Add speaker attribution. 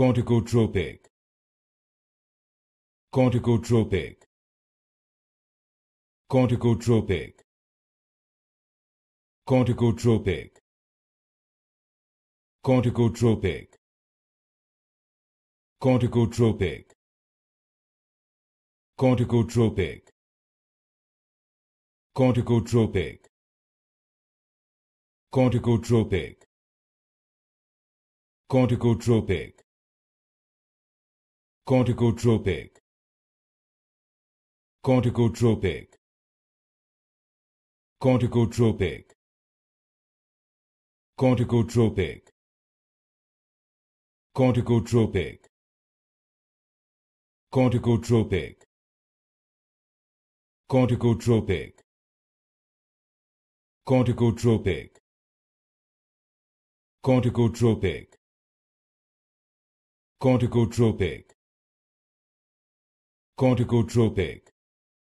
Speaker 1: corticotropic corticotropic corticotropic corticotropic corticotropic corticotropic corticotropic corticotropic corticotropic corticotropic corticotropic corticotropic corticotropic corticotropic corticotropic corticotropic corticotropic corticotropic corticotropic corticotropic corticotropic